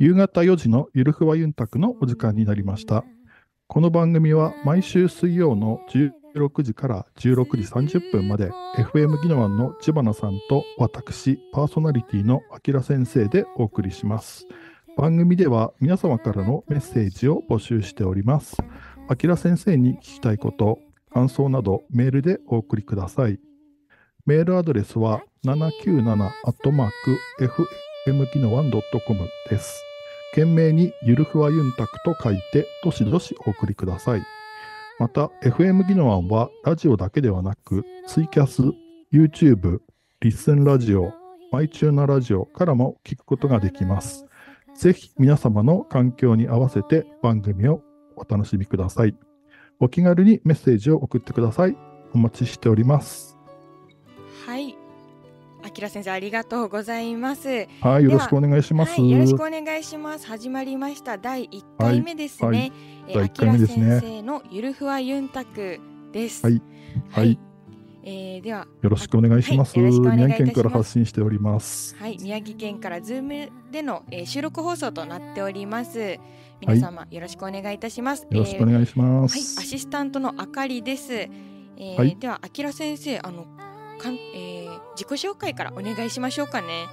夕方4時のゆるふわゆんたくのお時間になりました。この番組は毎週水曜の16時から16時30分まで FM ノワンの千葉さんと私パーソナリティのあきら先生でお送りします。番組では皆様からのメッセージを募集しております。あきら先生に聞きたいこと、感想などメールでお送りください。メールアドレスは797 f m 機能 1.com です。懸命にゆるふわゆんたくと書いて、どしどしお送りください。また、FM 技能案は、ラジオだけではなく、ツイキャス、YouTube、リッスンラジオ、マイチューナラジオからも聞くことができます。ぜひ皆様の環境に合わせて番組をお楽しみください。お気軽にメッセージを送ってください。お待ちしております。あきら先生ありがとうございます。はい、よろしくお願いします、はい。よろしくお願いします。始まりました第一回目ですね。はいはい、第すね、先生のゆるふわゆんたくです。はい。はい。えー、ではよろしくお願いします、宮城県から発信しておりますはい宮城県からズームでの、えー、収録放送となっております皆様、はい、よろしくお願いいたしますよろしくお願いします、えー、はいアシスタントのあかりです、えー、はい、ではあきら先生あのかん、えー、自己紹介からお願いしましょうかね。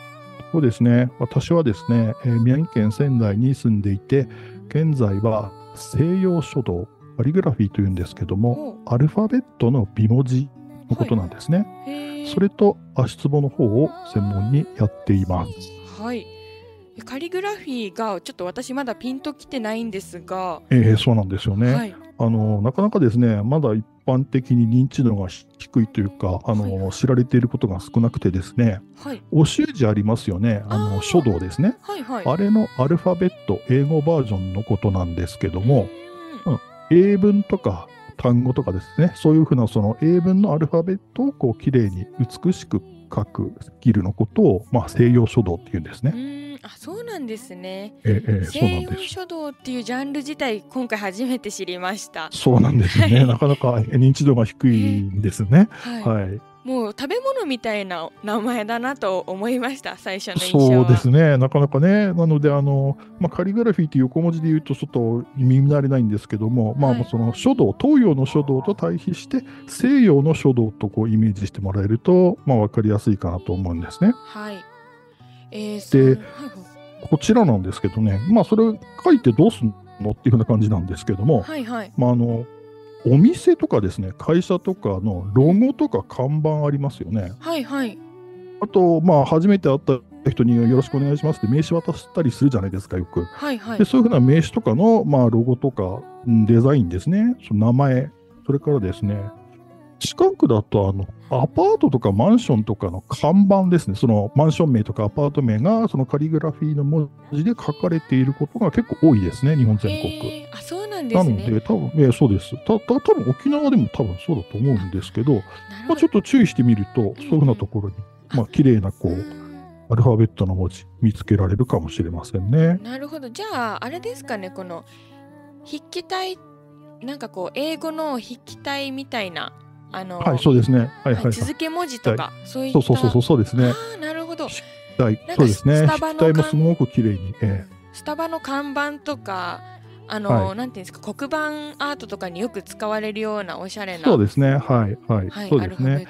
そうですね私はですね、えー、宮城県仙台に住んでいて現在は西洋書道パリグラフィーというんですけどもアルファベットの美文字のことなんですね、はい、それと足つぼの方を専門にやっていますはいカリグラフィーがちょっと私まだピンときてないんですがええー、そうなんですよね、はい、あのなかなかですねまだ一般的に認知度が低いというか、あの、はい、知られていることが少なくてですね、はい、お習字ありますよね、あの書道ですね、はいはい、あれのアルファベット、英語バージョンのことなんですけども、うん、英文とか単語とかですね、そういうふうなその英文のアルファベットをこう綺麗に美しく書くスキルのことを、まあ、西洋書道っていうんですね。あそうなんですね、ええ、西洋書道っていうジャンル自体今回初めて知りましたそうなんですねなかなか認知度が低いんですね、はい、はいもう食べ物みたいな名前だなと思いました最初の印象はそうですねなかなかねなのであの、まあ、カリグラフィーって横文字で言うとちょっと耳慣れないんですけども、はい、まあその書道東洋の書道と対比して西洋の書道とこうイメージしてもらえると、まあ、分かりやすいかなと思うんですね。はい、えー、で、こちらなんですけどねまあそれ書いてどうすんのっていうふうな感じなんですけども、はいはい、まああのお店とかですね会社とかのロゴとか看板ありますよね。はい、はいあと、まあ、初めて会った人によろしくお願いしますって名刺渡したりするじゃないですか、よく。はいはい、でそういうふうな名刺とかの、まあ、ロゴとか、デザインですね、その名前、それからですね、近くだとあのアパートとかマンションとかの看板ですね、そのマンション名とかアパート名がそのカリグラフィーの文字で書かれていることが結構多いですね、日本全国。あそうなんですね。なので、多分、えー、そうです。た、た、多分沖縄でも多分そうだと思うんですけど、まあ、ちょっと注意してみると、そういうふうなところに、まあ、綺麗な、こう、アルファベットの文字見つけられるかもしれませんね。なるほど。じゃあ、あれですかね、この、筆記体、なんかこう、英語の筆記体みたいな、あの、はい、そうですね。はい、はい。続け文字とか、そういった。そうそうそう、そうですね。ああ、なるほど。そうですね。筆体もすごく綺麗に、えー、スタバの看板とか、あの、はい、なんていうんですか黒板アートとかによく使われるようなおしゃれなそうですねはいはい、はい、そうですね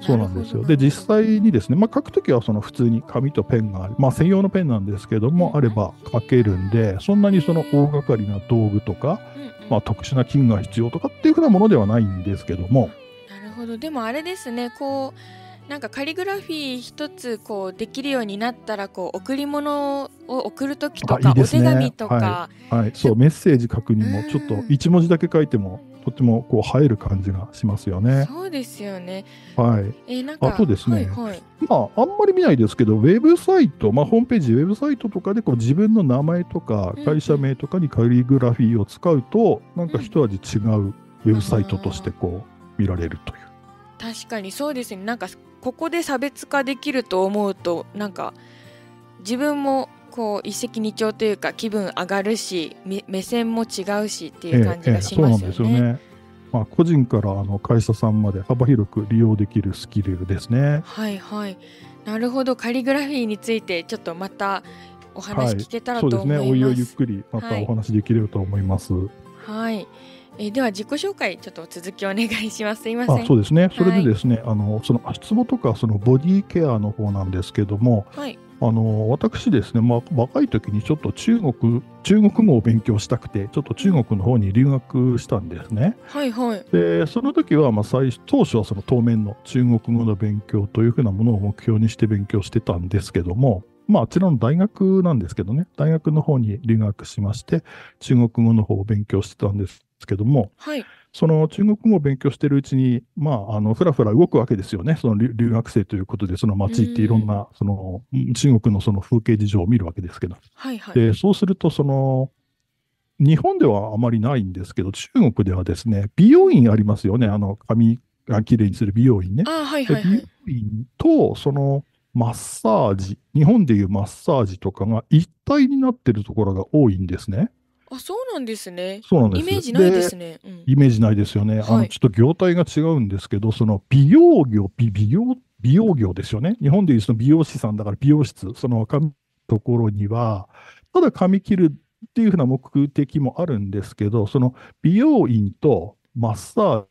そうなんですよで実際にですね、まあ、書くときはその普通に紙とペンがある、まあ、専用のペンなんですけども、あれば書けるんでそんなにその大掛かりな道具とか、まあ、特殊な金が必要とかっていうふうなものではないんですけどもなるほどでもあれですねこうなんかカリグラフィー一つこうできるようになったらこう贈り物を送る時とか、ね、お手紙とか、はい、はい、そうメッセージ書くにもちょっと1文字だけ書いてもとてもこう映える感じがしますよね。そうですよね。はい。えー、なんかあとですね、はいはい、まああんまり見ないですけど、ウェブサイト、まあホームページウェブサイトとかでこう自分の名前とか会社名とかにカリグラフィーを使うと、うん、なんか一味違うウェブサイトとしてこう見られるという。確かにそうですね。なんかここで差別化できると思うとなんか自分もこう一石二鳥というか気分上がるし目線も違うしっていう感じがしますよね。えええ、そうなんですよねまあ、個人からあの会社さんまで幅広く利用できるスキルですね。はいはい、なるほどカリグラフィーについてちょっとまたお話聞けたらと思います。はい、そうですね。おいおいゆっくりまたお話できればと思います。はい、はいえー、では自己紹介ちょっと続きお願いします。すいません。そうですね。それでですね、はい、あのその足つぼとかそのボディケアの方なんですけども、はい、あの私ですね、まあ、若い時にちょっと中国中国語を勉強したくてちょっと中国の方に留学したんですね。はいはい、でその時はまあ最当初はその当面の中国語の勉強というふうなものを目標にして勉強してたんですけども。まあ、あちらの大学なんですけどね、大学の方に留学しまして、中国語の方を勉強してたんですですけども、はい、その中国語を勉強しているうちに、まあ、あのふらふら動くわけですよね、その留学生ということで、その街行っていろんなその中国のその風景事情を見るわけですけど、はいはい、でそうするとその、日本ではあまりないんですけど、中国ではですね、美容院ありますよね、あの髪がきれいにする美容院ね。はいはいはい、美容院とそのマッサージ、日本でいうマッサージとかが一体になっているところが多いんですね。あそうなんですね。そうなんですイメージないですね。うん、イメージないですよね。あの、ちょっと業態が違うんですけど、その美容業、美美容、美容業ですよね。日本でいうその美容師さんだから美容室、その髪ところには、ただ髪切るっていうふうな目的もあるんですけど、その美容院とマッサージ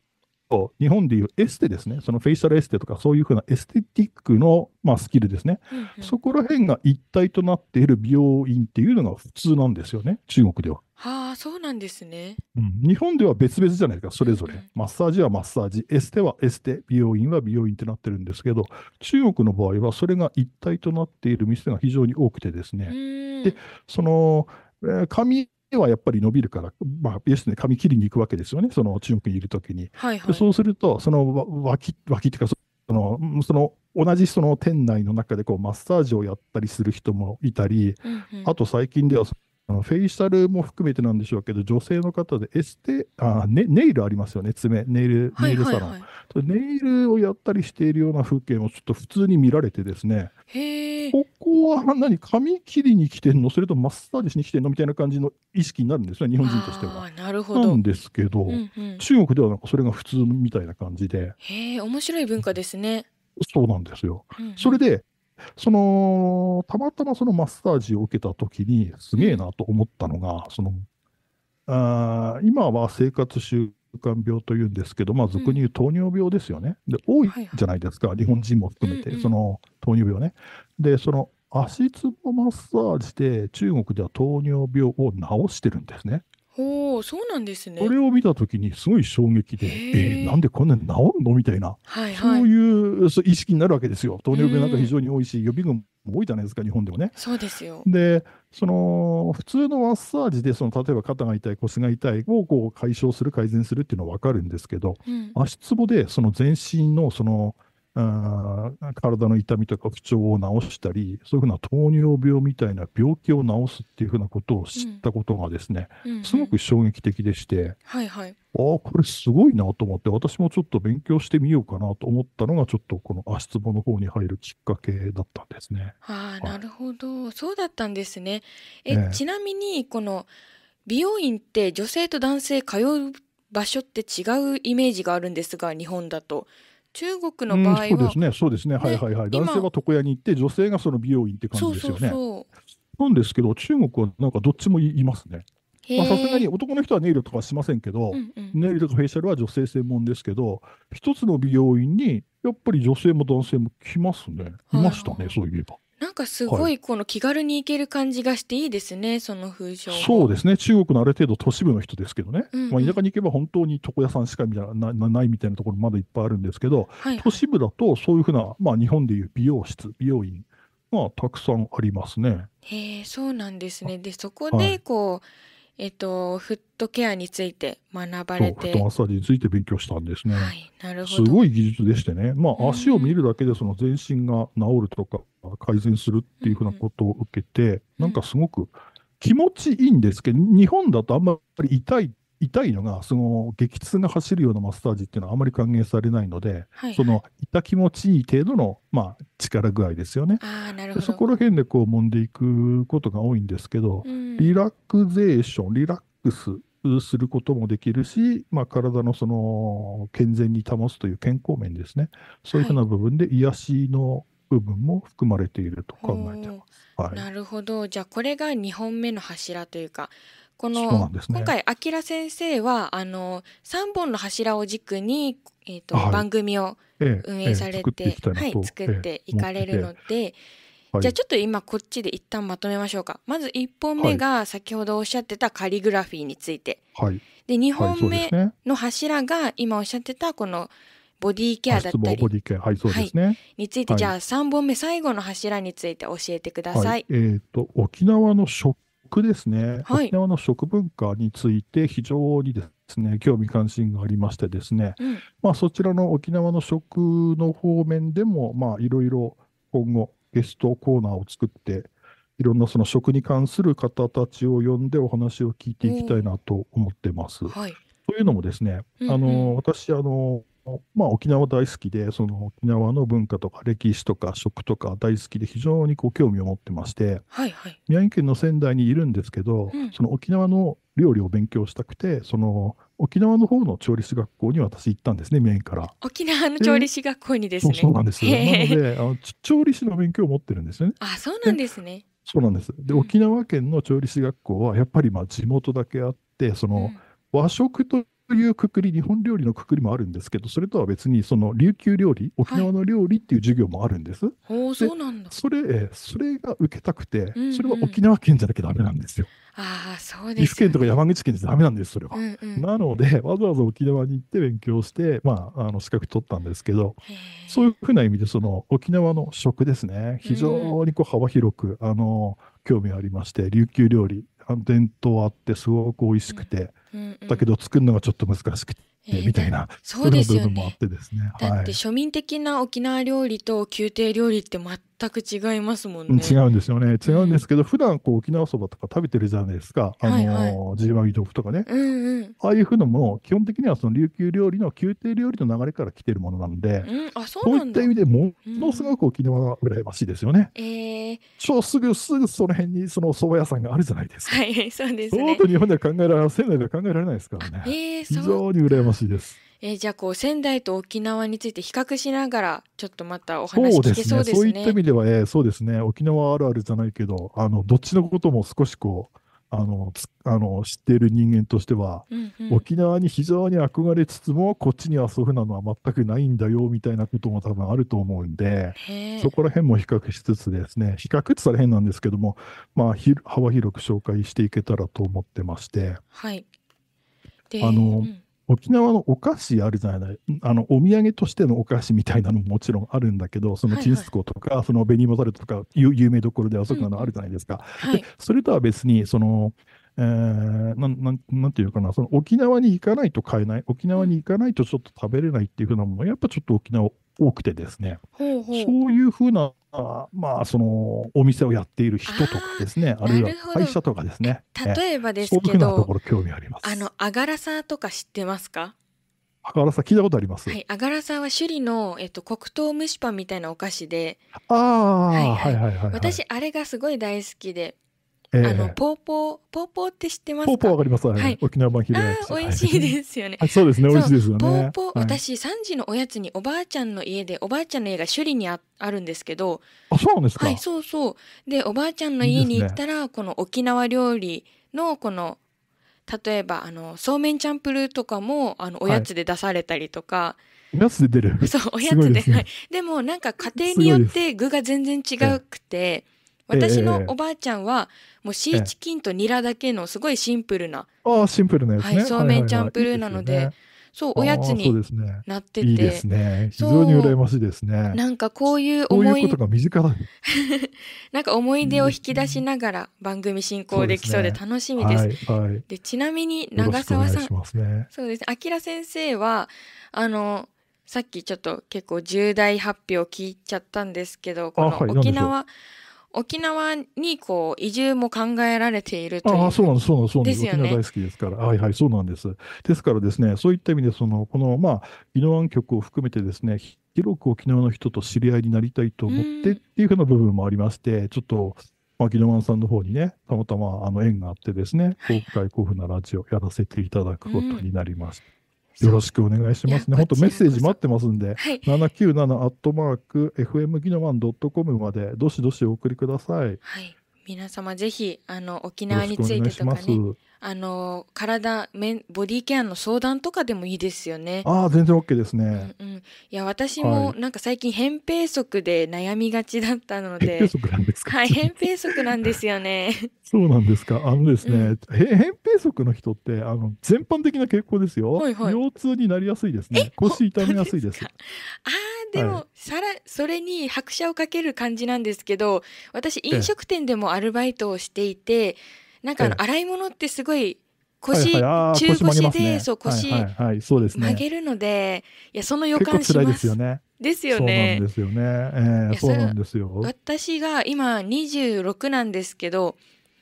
と、日本でいうエステですね、そのフェイシャルエステとか、そういうふうなエステティックの、まあ、スキルですね、うんうん、そこら辺が一体となっている美容院っていうのが普通なんですよね、中国では。はあ、そうなんですね。うん、日本では別々じゃないですか、それぞれ。マッサージはマッサージ、エステはエステ、美容院は美容院ってなってるんですけど、中国の場合はそれが一体となっている店が非常に多くてですね。で、その、えー、髪はやっぱり伸びるから、まあ、エステに髪切りに行くわけですよね、その中国にいるときに、はいはい、そうすると、その脇、脇っていうか、その、その同じその店内の中でこうマッサージをやったりする人もいたり、うんうん、あと最近ではそあのフェイシャルも含めてなんでしょうけど、女性の方でエステあネ、ネイルありますよね、爪、ネイル、ネイルサロン、はいはいはい、ネイルをやったりしているような風景もちょっと普通に見られてですね、ここは何、髪切りに来てんの、それとマッサージしに来てんのみたいな感じの意識になるんですね、日本人としては。なるほどなんですけど、うんうん、中国ではなんかそれが普通みたいな感じで。へえ、面白い文化ですね。そうなんですよ。うんうん、それでその、たまたまそのマッサージを受けた時に、すげえなと思ったのが、その、あ今は生活習慣病というんですけど、まあ、俗に言う糖尿病ですよね。で、多いじゃないですか、はい、日本人も含めて、うんうん、その糖尿病ね。で、その足つぼマッサージで、中国では糖尿病を治してるんですね。おお、そうなんですね。これを見た時にすごい衝撃で、えー、なんでこんなに治るのみたいな、はいはい、そういう意識になるわけですよ。糖尿病なんか非常に多いし、予備軍も多いじゃないですか、日本でもね。そうですよ。で、その普通のマッサージでその例えば肩が痛い腰が痛いをこう解消する改善するっていうのはわかるんですけど、うん、足つぼでその全身のそのあ体の痛みとか不調を治したり、そういうふうな糖尿病みたいな病気を治すっていうふうなことを知ったことがですね、うんうんうん、すごく衝撃的でして、はいはい、ああ、これすごいなと思って、私もちょっと勉強してみようかなと思ったのが、ちょっとこの足つぼの方に入るきっかけだったんですね。あ、はい、なるほど、そうだったんですね。え、ね、ちなみに、この美容院って女性と男性通う場所って違うイメージがあるんですが、日本だと。中国の場合は、うん、そうですね、そうですね、はいはいはい、男性は床屋に行って、女性がその美容院って感じですよね。そうそうそうなんですけど、中国はなんかどっちもいますね。まさすがに男の人はネイルとかしませんけど、うんうん、ネイルとかフェイシャルは女性専門ですけど、一つの美容院にやっぱり女性も男性も来ますね、いましたね、そういえば。なんかすごいこの気軽に行ける感じがしていいですね、はい、その風潮。そうですね、中国のある程度都市部の人ですけどね、うんうん、まあ、田舎に行けば本当に床屋さんしかみたいなないみたいなところまだいっぱいあるんですけど、はい、都市部だとそういうふうな、まあ、日本でいう美容室、美容院が、まあ、たくさんありますね。へえ、そうなんですね。で、そこでこう、はいえっと、フットケアについて学ばれて。フットマッサージについて勉強したんですね。はい、なるほど。すごい技術でしてね。まあ、足を見るだけでその全身が治るとか、改善するっていうふうなことを受けて、うんうん、なんかすごく気持ちいいんですけど、日本だとあんまり痛いっ痛いのが、その激痛が走るようなマッサージっていうのはあまり歓迎されないので、はいはい、その痛気持ちいい程度の、まあ、力具合ですよね。あなるほどそこら辺でこう揉んでいくことが多いんですけど、うん、リラクゼーション、リラックスすることもできるし、まあ、体のその健全に保つという健康面ですね、そういうふうな部分で癒しの部分も含まれていると考えてます。はい、なるほど、じゃあこれが2本目の柱というか、この、ね、今回、あきら先生はあの3本の柱を軸に、えーと、はい、番組を運営されて,、ええ作てはい、作っていかれるので、じゃあちょっと今こっちで一旦まとめましょうかまず1本目が先ほどおっしゃってたカリグラフィーについて、はい、で2本目の柱が今おっしゃってたこのボディケアだったり、はいそうですね、はい、について、じゃあ3本目最後の柱について教えてください。えっ、ー、と沖縄の食僕ですね、はい、沖縄の食文化について非常にですね、興味関心がありましてですね、うん、まあ、そちらの沖縄の食の方面でも、まあ、いろいろ今後ゲストコーナーを作って、いろんなその食に関する方たちを呼んでお話を聞いていきたいなと思ってます。はい、というのもですね、うんうん、あの私あのまあ、沖縄大好きで、その沖縄の文化とか歴史とか食とか大好きで非常にこう興味を持ってまして、はいはい、宮城県の仙台にいるんですけど、うん、その沖縄の料理を勉強したくて、その沖縄の方の調理師学校に私行ったんですね、宮城から。沖縄の調理師学校にですね。そうなんですなのであの、調理師の勉強を持ってるんですね。あ、そうなんですね。そうなんです。で、沖縄県の調理師学校はやっぱりまあ地元だけあって、その和食というくくり、日本料理のくくりもあるんですけど、それとは別に、その琉球料理、沖縄の料理っていう授業もあるんです。でそうなんだ。それ、それが受けたくて、うんうんそれは沖縄県じゃなきゃダメなんですよ。ああ、そう岐です阜県とか山口県じゃダメなんです、それは。うんうん。なので、わざわざ沖縄に行って勉強して、まあ、あの資格取ったんですけど、そういうふうな意味で、その沖縄の食ですね、非常にこう幅広く、あの、興味ありまして、琉球料理、あの伝統あってすごく美味しくん。て、だけど作るのがちょっと難しくえみたいな、そうですよね、部分もあってですね。だって庶民的な沖縄料理と宮廷料理って全く違いますもんね。違うんですよね。違うんですけど、うん、普段こう沖縄そばとか食べてるじゃないですか。あのー、はいはい、ジーマギ豆腐とかね。うんうん、ああいうふうのも、基本的にはその琉球料理の宮廷料理の流れから来てるものなんで、うん、あそうそういった意味でものすごく沖縄が羨ましいですよね。うん、えー、超すぐすぐその辺にその蕎麦屋さんがあるじゃないですか。はい、そうですね。日本では考えられ、仙台では考えられないですからね。えー、非常に羨ましい。しいです。えー、じゃあこう仙台と沖縄について比較しながらちょっとまたお話聞けそうですね。そう、ね、いった意味では、えー、そうですね沖縄あるあるじゃないけどあのどっちのことも少しこうあのあの知っている人間としては、うんうん、沖縄に非常に憧れつつもこっちにはそういうふうなのは全くないんだよみたいなことも多分あると思うんでそこら辺も比較しつつですね比較ってったら変なんですけども、まあ、幅広く紹介していけたらと思ってまして。はい、あの、うん沖縄のお菓子あるじゃない、あの、お土産としてのお菓子みたいなのももちろんあるんだけど、そのチンスコとか、はいはい、その紅モザルとか、有名どころであそこなのあるじゃないですか。うん、で、それとは別に、その、えー、なななんていうかな、その沖縄に行かないと買えない、沖縄に行かないとちょっと食べれないっていうふうなものやっぱちょっと沖縄多くてですね、うそういうふうなあまあ、そのお店をやっている人とかですね、あるいは会社とかですね。例えばですけど、ところ興味あります。あの、あがらさとか知ってますかあがらさ聞いたことあります。はい、あがらさは首里の、えっと、黒糖蒸しパンみたいなお菓子で。ああ、はいはい、はい、私、あれがすごい大好きで。えー、あのポーポーポーポーって知ってますポーポーわかります、はい、沖縄版ヒレあ美味しいですよね、は そうですね美味しいですよねポーポー、はい、私三時のおやつにおばあちゃんの家でおばあちゃんの家が首里にああるんですけどあそうなんですかはいそうそうでおばあちゃんの家に行ったら、ね、この沖縄料理のこの例えばあのそうめんチャンプルーとかもあのおやつで出されたりとか、おやつで出るそうおやつでで、ね,、はい、でもなんか家庭によって具が全然違くて、えー私のおばあちゃんは、もうシーチキンとニラだけのすごいシンプルな、ああシンプルなやつね、はい、そうめんチャンプルーなので,、はいはいはいいいね、そうおやつになってて、いいですね。非常に羨ましいですね。なんかこういう思い、ういう なんか思い出を引き出しながら番組進行できそうで楽しみです。ですねはいはい、でちなみに長澤さん、ね、そうです。ねあきら先生はあのさっきちょっと結構重大発表聞いちゃったんですけど、この沖縄、はい沖縄にこう移住も考えられているというあそうなんです、そうなんです、そうなんです。ですね、沖縄大好きですから。はいはい、そうなんです。ですからですね、そういった意味で、その、この、まあ、宜野湾局を含めてですね、広く沖縄の人と知り合いになりたいと思ってっていうふうな部分もありまして、ちょっと、まあ、宜野湾さんの方にね、たまたまあの縁があってですね、今回こういうふなラジオやらせていただくことになります。うよろしくお願いしますね。本当メッセージ待ってますんで、はい、七9 7アットマーク FM ギノワンドットコムまでどしどしお送りください。はい皆様ぜひあの沖縄についてとかねあの体メンボディケアの相談とかでもいいですよね。ああ全然 OK ですね。うん、うん、いや私もなんか最近扁平足で悩みがちだったので。扁平足なんですか。はい、扁平足なんですよね。そうなんですか。あのですね、うん、扁平足の人ってあの全般的な傾向ですよ。はいはい、腰痛になりやすいですね。腰痛みやすいです。ですああ。でも、はい、さらそれに拍車をかける感じなんですけど私飲食店でもアルバイトをしていてなんかあの洗い物ってすごい腰、はいはい、中腰で、ね、そう腰、はいはい、そうですね、曲げるのでいやその予感しますよね。ですよね。そうですよね。えー、そうなんですよ。私が今26なんですけど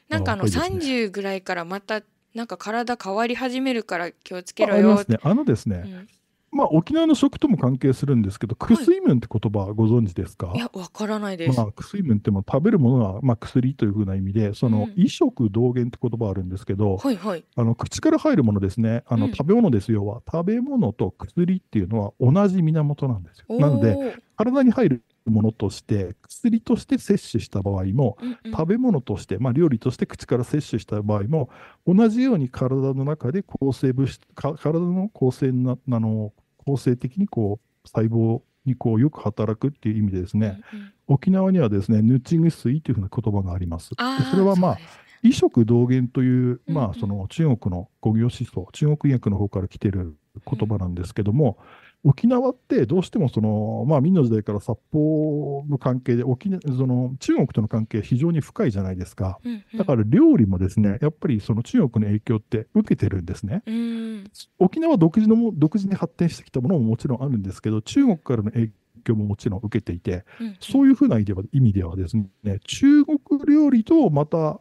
なんかあの30ぐらいからまたなんか体変わり始めるから気をつけろよって。あ、ね、のですね、うんまあ、沖縄の食とも関係するんですけど、クスイムンって言葉ご存知ですか、はい、いや、わからないです。まあ、クスイムンっても食べるものは、まあ、薬というふうな意味で、その、異食同源って言葉あるんですけど、はいはい、あの口から入るものですね、あの、食べ物ですよは、食べ物と薬っていうのは同じ源なんですよ。なので、体に入るものとして薬として摂取した場合も、うんうん、食べ物として、まあ、料理として口から摂取した場合も同じように体の中で抗生物質体の構成なの構成的にこう細胞にこうよく働くっていう意味でですね、うんうん、沖縄にはですねヌッチング水というふうな言葉があります。それはまあ異色同源という、まあ、その中国の語行思想中国医学の方から来てる言葉なんですけども、沖縄ってどうしてもその、まあ、明の時代から札幌の関係で沖その中国との関係非常に深いじゃないですか、うんうん、だから料理もですねやっぱりその中国の影響って受けてるんですね、うん、沖縄独自の独自に発展してきたものももちろんあるんですけど中国からの影響ももちろん受けていて、うんうん、そういうふうな意味ではですね中国料理とまた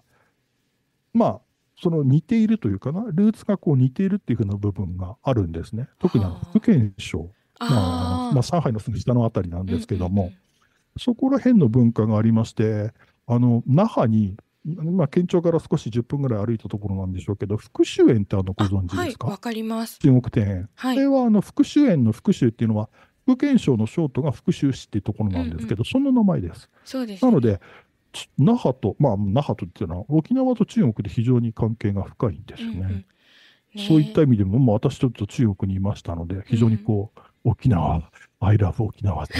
まあその似ているというかな、ルーツがこう似ているっていうふうな部分があるんですね。特にあの福建省、あまあ、上海のすぐ下の辺りなんですけども、うんうん、そこら辺の文化がありまして、あの那覇に、まあ、県庁から少し10分ぐらい歩いたところなんでしょうけど、福州園ってあのご存知ですかわ、はい、かります。中国庭園。はい、これはあの福州園の福州っていうのは、福建省の省都が福州市っていうところなんですけど、うんうん、その名前です。ですね、なので、那覇と、まあ、那覇とっていうのは、沖縄と中国で非常に関係が深いんですよね。うんうん、ねそういった意味でも、私ちょっと中国にいましたので、非常にこう、沖縄、アイラブ沖縄で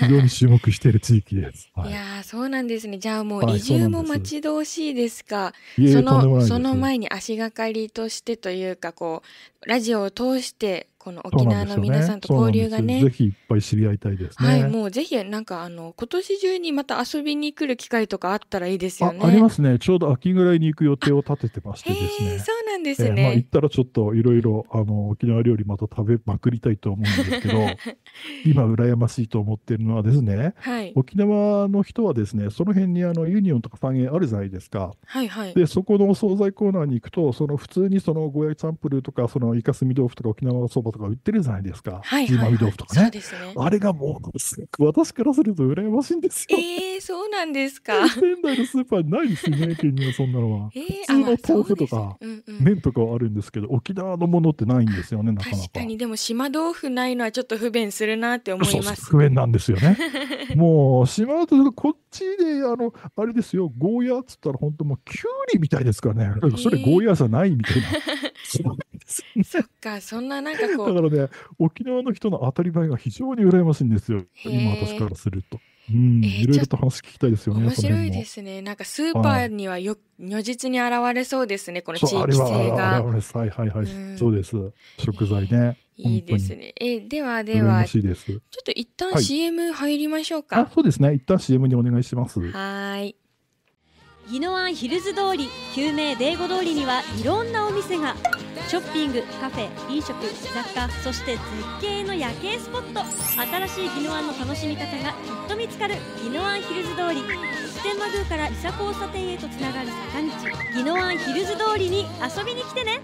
非常に注目している地域です。はい、いやそうなんですね。じゃあもう移住も待ち遠しいですか、はい、そのその前に足がかりとしてというかこうラジオを通してこの沖縄の皆さんと交流がね、ぜひいっぱい知り合いたいです、ね、はいもうぜひなんかあの今年中にまた遊びに来る機会とかあったらいいですよねありますねちょうど秋ぐらいに行く予定を立ててましてですね、んですね。えー、まあ、行ったらちょっといろいろ沖縄料理また食べまくりたいと思うんですけど 今羨ましいと思ってるのはですね、はい、沖縄の人はですねその辺にあのユニオンとか三円あるじゃないですか。はいはい、でそこのお惣菜コーナーに行くとその普通にそのゴーヤチャンプルーとかそのイカスミ豆腐とか沖縄そばとか売ってるじゃないですか。はいはい、豆腐とかね、ね、あれがもう私からすると羨ましいんですよ。えー、そうなんですか。仙台のスーパーないですね県にはそんなのは。えー、普通の豆腐とか、うんうん、麺とかはあるんですけど沖縄のものってないんですよねなかなか確かにでも島豆腐ないのはちょっと不便するなって思います不便なんですよねもう島豆腐こっちであのあれですよゴーヤーっつったら本当もうきゅうりみたいですからねそれゴーヤーじゃないみたいな、えー、そっかそんななんかこうだからね沖縄の人の当たり前が非常に羨ましいんですよ今私からすると。うん、いろいろと話聞きたいですよね。面白いですね。なんかスーパーにはよ、如実に現れそうですね、この地域性が。はいはいはい、うん、そうです。食材ね。えー、いいですね。え、ではでは、ちょっと一旦 CM 入りましょうか、はい、そうですね。一旦 CM にお願いします。はい。宜野湾ヒルズ通り救命デーゴ通りにはいろんなお店がショッピングカフェ飲食雑貨そして絶景の夜景スポット新しい宜野湾の楽しみ方がきっと見つかる宜野湾ヒルズ通り普天満宮から伊佐交差点へとつながる坂道宜野湾ヒルズ通りに遊びに来てね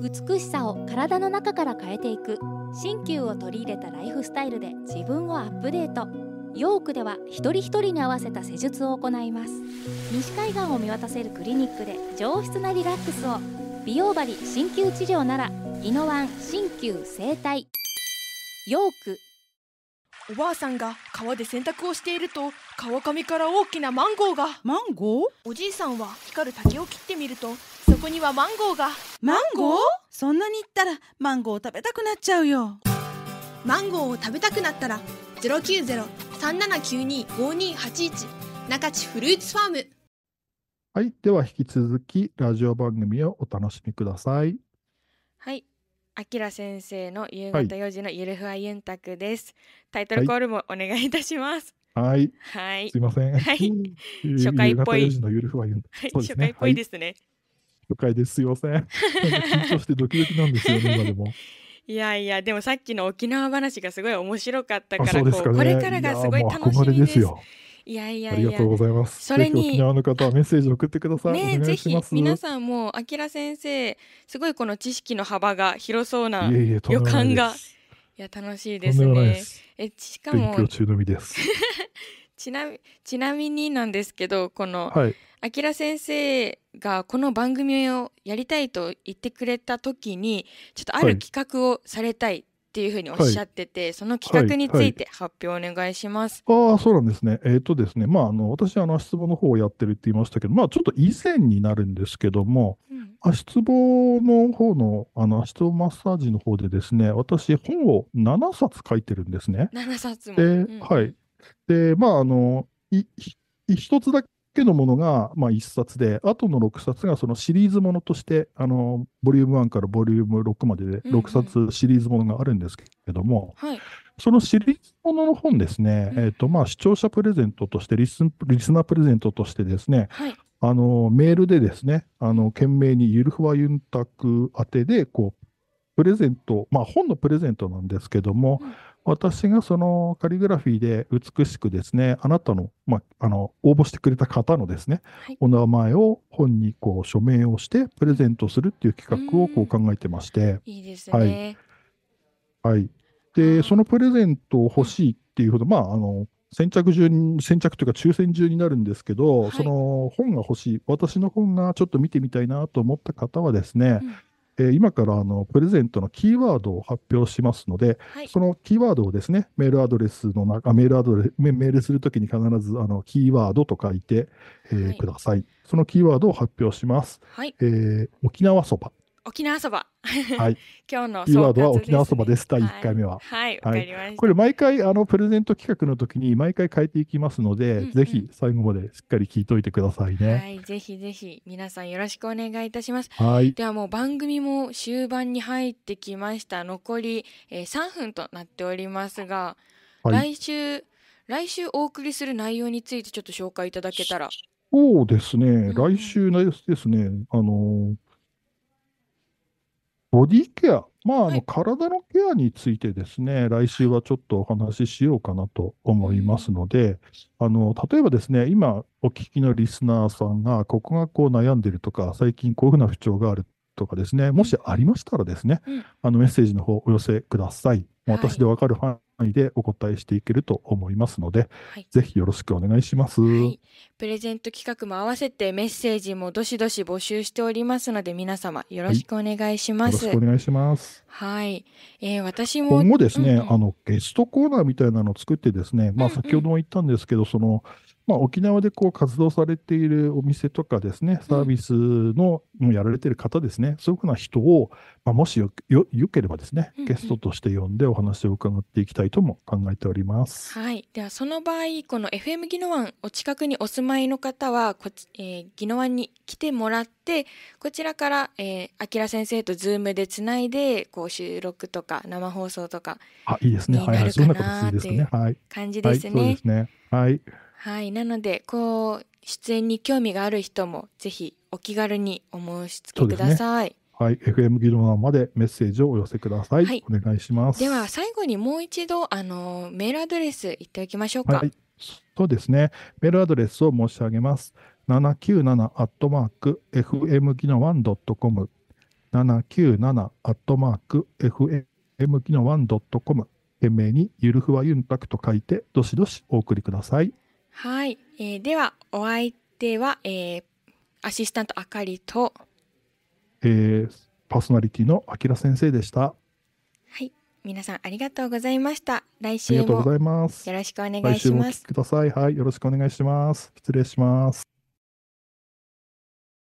美しさを体の中から変えていく新旧を取り入れたライフスタイルで自分をアップデートヨークでは一人一人に合わせた施術を行います西海岸を見渡せるクリニックで上質なリラックスを美容針鍼灸治療ならイノワン鍼灸整体ヨークおばあさんが川で洗濯をしていると川上から大きなマンゴーがマンゴーおじいさんは光る竹を切ってみるとそこにはマンゴーがマンゴーそんなに言ったらマンゴーを食べたくなっちゃうよマンゴーを食べたくなったら090 3792-5281中地フルーツファームはい、では引き続きラジオ番組をお楽しみください。はい、あきら先生の夕方4時のゆるふわゆんたくです。タイトルコールもお願いいたします。はい。はい。すいません。はい。初回っぽい。時のゆるふわゆん。はい、初回っぽいですね。初回です。すいません。緊張してドキドキなんですよ今でも。いやいや、でもさっきの沖縄話がすごい面白かったから、うですここれからがすごいもう楽しれみでです。すよ。いやいやありがとうございます。それに沖縄の方はメッセージ送ってください。ねぜひ皆さんも、あきら先生、すごいこの知識の幅が広そうな予でもい感でが、す。いや、楽しいですね。す。え、しか勉も、強中の身です。ちなみ、ちなみになんですけど、このはい。あきら先生がこの番組をやりたいと言ってくれた時にちょっとある企画をされたいっていうふうにおっしゃってて、はい、その企画について発表お願いします。はいはい、ああ、そうなんですね。えっ、ー、とですね、まあ、あの私、あの足つぼの方をやってるって言いましたけど、まあ、ちょっと以前になるんですけども、うん、足つぼの方の、あの足つぼマッサージの方でですね、私、本を7冊書いてるんですね。7冊も。で、うん、はい。で、まあ、あの、い一つだけけのものが、まあ、1冊で、あとの6冊がそのシリーズものとして、あのボリューム1からボリューム6までで6冊シリーズものがあるんですけれども、うんうんそのシリーズものの本ですね、えーとまあ、視聴者プレゼントとしてリス、リスナープレゼントとしてですね、はい、あのメールでですね、あの懸命にゆるふわゆんたく宛てでこう、プレゼント、まあ、本のプレゼントなんですけども、うん私がそのカリグラフィーで美しくですね、あなたの、まあ、あの、応募してくれた方のですね、はい、お名前を本にこう署名をしてプレゼントするっていう企画をこう考えてまして。いいですね。はい。はい。で、そのプレゼントを欲しいっていうほど、まあ、あの、先着順先着というか抽選中になるんですけど、はい、その本が欲しい、私の本がちょっと見てみたいなと思った方はですね、うんえ今からあのプレゼントのキーワードを発表しますので、はい、そのキーワードをですね、メールアドレスの中、メールアドレス、メールするときに必ずあのキーワードと書いて、えーはい、ください。そのキーワードを発表します。はい、えー、沖縄そば。沖縄そば。はい。今日のキーワードは沖縄そばです。第一回目は。はい、はい、これ毎回あのプレゼント企画の時に毎回変えていきますので、うんうん、ぜひ最後までしっかり聞いといてくださいね。はい、ぜひぜひ皆さんよろしくお願いいたします。はい。ではもう番組も終盤に入ってきました。残り、えー、3分となっておりますが、はい、来週来週お送りする内容についてちょっと紹介いただけたら。そうですね。うん、来週のですね。あのーボディケア、まあ、あの体のケアについてですね、来週はちょっとお話ししようかなと思いますので、あの例えばですね、今お聞きのリスナーさんが、ここがこう悩んでるとか、最近こういうふうな不調があるとかですね、もしありましたらですね、うん、あのメッセージの方お寄せください。はい、私でわかる範範囲でお答えしていけると思いますので、はい、ぜひよろしくお願いします、はい、プレゼント企画も合わせてメッセージもどしどし募集しておりますので皆様よろしくお願いします、はい、お願いしますはい、えー、私も今後ですね、うんうん、あのゲストコーナーみたいなのを作ってですねまあ先ほども言ったんですけど、うんうん、そのまあ、沖縄でこう活動されているお店とかですね、サービスの、やられている方ですね、そういうふうな人を、まあ、もしよければですね、ゲストとして呼んでお話を伺っていきたいとも考えております。うんうん、はい。では、その場合、この FM ギノワンお近くにお住まいの方はこち、えー、ギノワンに来てもらって、こちらから、えー、あきら先生とズームでつないで、こう収録とか生放送とか。あ、いいですね。はいはい。そんなですね。はい。感じですね。はい、そうですね。はい。はい、なのでこう出演に興味がある人もぜひお気軽にお申し付けください。ね、はい、FM 議論案までメッセージをお寄せください。はい、お願いします。では最後にもう一度あのメールアドレス言っておきましょうか。はい、そうですね。メールアドレスを申し上げます。七九七アットマーク FM 議ワンドットコム。七九七アットマーク FM 議ワンドットコム。懸命にゆるふわゆんたくと書いてどしどしお送りください。はい、えー、ではお相手は、えー、アシスタントあかりと、えー、パーソナリティのあきら先生でしたはい皆さんありがとうございました来週もよろしくお願いしますくださいはいよろしくお願いします失礼します